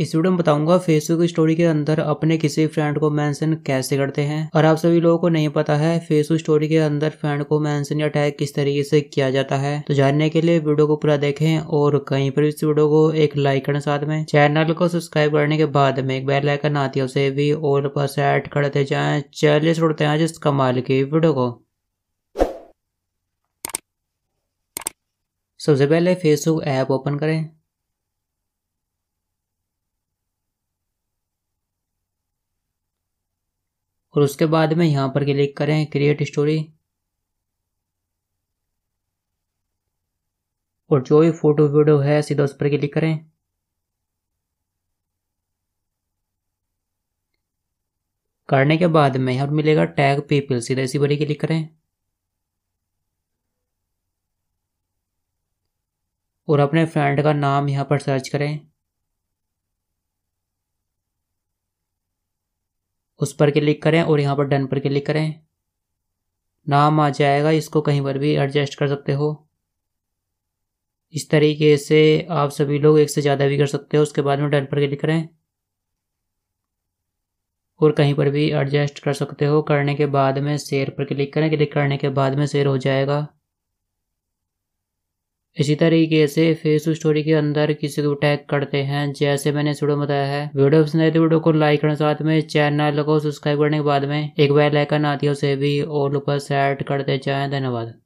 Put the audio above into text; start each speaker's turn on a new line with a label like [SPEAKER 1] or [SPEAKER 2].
[SPEAKER 1] इस वीडियो में बताऊंगा फेसबुक स्टोरी के अंदर अपने किसी फ्रेंड को मेंशन कैसे करते हैं और आप सभी लोगों को नहीं पता है फेसबुक स्टोरी के अंदर फ्रेंड को मेंशन या टैग किस तरीके से किया जाता है तो जानने के लिए वीडियो को पूरा देखें और कहीं पर इस वीडियो को एक लाइक करने साथ में चैनल को सब्सक्राइब करने के बाद में एक बेल आइकन आती है उसे भी और पर सेट करते जाए चलिए छोड़ते हैं जिस कमाल की वीडियो को सबसे पहले फेसबुक ऐप ओपन करें और उसके बाद में यहाँ पर क्लिक करें क्रिएट स्टोरी और जो भी फोटो वीडियो है सीधा उस पर क्लिक करें करने के बाद में यहाँ मिलेगा टैग पीपल सीधा इसी पर ही क्लिक करें और अपने फ्रेंड का नाम यहाँ पर सर्च करें उस पर क्लिक करें और यहाँ पर डन पर क्लिक करें नाम आ जाएगा इसको कहीं पर भी एडजस्ट कर सकते हो इस तरीके से आप सभी लोग एक से ज़्यादा भी कर सकते हो उसके बाद में डन पर क्लिक करें और कहीं पर भी एडजस्ट कर सकते हो करने के बाद में शेयर पर क्लिक करें क्लिक करने के बाद में शेयर हो जाएगा इसी तरीके से फेसबुक स्टोरी के अंदर किसी को टैग करते हैं जैसे मैंने इस बताया है वीडियो पसंद आए तो वीडियो को लाइक करने साथ में चैनल को सब्सक्राइब करने के बाद में एक बेल आइकन आती है उसे भी और ऊपर सेट करते जाए धन्यवाद